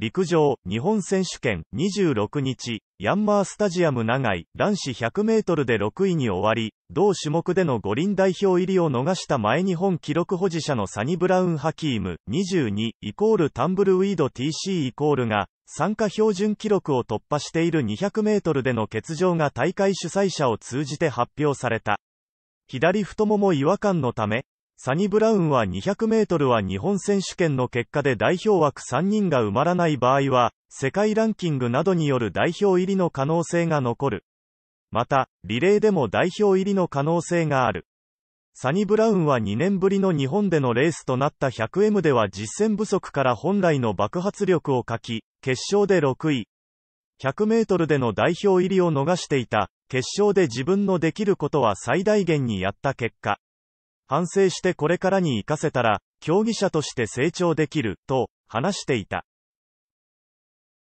陸上、日本選手権、26日、ヤンマースタジアム長井、男子100メートルで6位に終わり、同種目での五輪代表入りを逃した前日本記録保持者のサニ・ブラウン・ハキーム、22、イコールタンブルウィード TC イコールが、参加標準記録を突破している200メートルでの欠場が大会主催者を通じて発表された。左太もも違和感のため、サニブラウンは200メートルは日本選手権の結果で代表枠3人が埋まらない場合は、世界ランキングなどによる代表入りの可能性が残る。また、リレーでも代表入りの可能性がある。サニブラウンは2年ぶりの日本でのレースとなった 100M では実戦不足から本来の爆発力を欠き、決勝で6位。100メートルでの代表入りを逃していた、決勝で自分のできることは最大限にやった結果。反省してこれからに活かせたら、競技者として成長できる、と、話していた。